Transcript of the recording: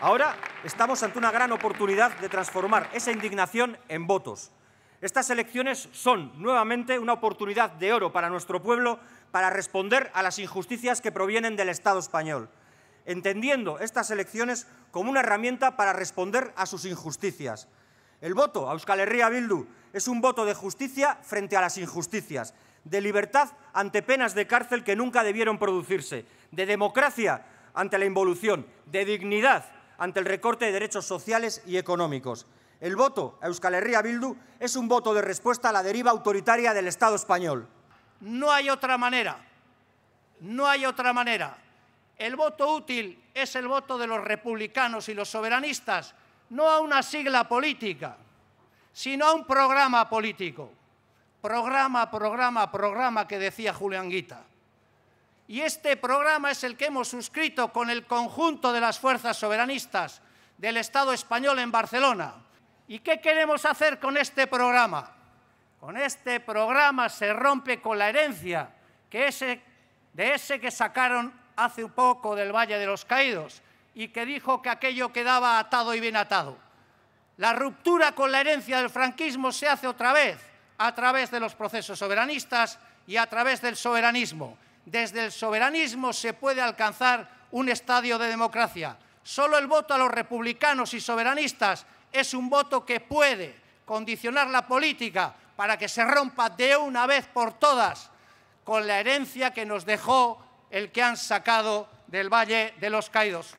Ahora estamos ante una gran oportunidad de transformar esa indignación en votos. Estas elecciones son nuevamente una oportunidad de oro para nuestro pueblo para responder a las injusticias que provienen del Estado español, entendiendo estas elecciones como una herramienta para responder a sus injusticias. El voto a Euskal Herria Bildu es un voto de justicia frente a las injusticias, de libertad ante penas de cárcel que nunca debieron producirse, de democracia ante la involución, de dignidad ante el recorte de derechos sociales y económicos. El voto a Euskal Herria Bildu es un voto de respuesta a la deriva autoritaria del Estado español. No hay otra manera. No hay otra manera. El voto útil es el voto de los republicanos y los soberanistas, no a una sigla política, sino a un programa político. Programa, programa, programa que decía Julián Guita y este programa es el que hemos suscrito con el conjunto de las fuerzas soberanistas del Estado español en Barcelona. ¿Y qué queremos hacer con este programa? Con este programa se rompe con la herencia de ese que sacaron hace un poco del Valle de los Caídos y que dijo que aquello quedaba atado y bien atado. La ruptura con la herencia del franquismo se hace otra vez a través de los procesos soberanistas y a través del soberanismo desde el soberanismo se puede alcanzar un estadio de democracia. Solo el voto a los republicanos y soberanistas es un voto que puede condicionar la política para que se rompa de una vez por todas con la herencia que nos dejó el que han sacado del Valle de los Caídos.